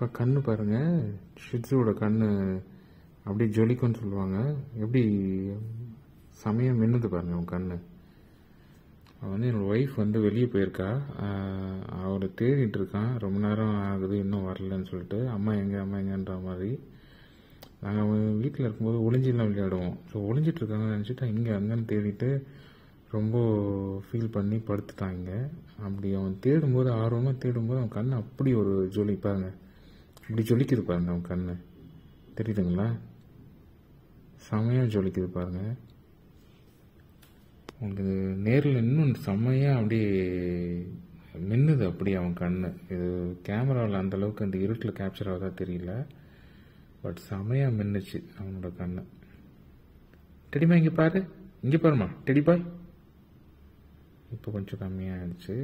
இப்போ கண்ணு பாருங்கள் ஷிட்ஸுவோட கண் அப்படியே ஜொலிக்கும்னு சொல்லுவாங்க எப்படி சமயம் மின்னுது பாருங்க அவன் கண்ணு அவன் வந்து என்னோடய ஒய்ஃப் வந்து வெளியே போயிருக்கா அவரை தேடிட்டு இருக்கான் ரொம்ப நேரம் ஆகுது இன்னும் வரலன்னு சொல்லிட்டு அம்மா எங்கே அம்மா எங்கன்ற மாதிரி நாங்கள் அவன் வீட்டில் இருக்கும்போது ஒளிஞ்சிலாம் விளையாடுவோம் ஸோ ஒளிஞ்சிட்டு இருக்காங்கன்னு நினச்சிட்டு இங்கே அங்கேன்னு தேடிட்டு ரொம்ப ஃபீல் பண்ணி படுத்துட்டாங்க அப்படி அவன் தேடும்போது ஆர்வமாக தேடும்போது அவன் கண் அப்படி ஒரு ஜோலிப்பாங்க இப்படி ஜொலிக்குது பாருங்கள் அவன் கண்ணு தெரியுதுங்களா செமையாக ஜொலிக்குது பாருங்கள் உங்களுக்கு நேரில் இன்னும் செம்மையாக அப்படியே மின்னுது அப்படியே அவன் கண்ணு இது கேமராவில் அந்தளவுக்கு அந்த இருட்டில் கேப்சர் ஆகுதா தெரியல பட் செமையாக மின்னுச்சு அவனோட கண்ணு டெடிமா இங்கே பாரு இங்கே பாருமா டெடி பாய் இப்போ கொஞ்சம் கம்மியாக ஆயிடுச்சு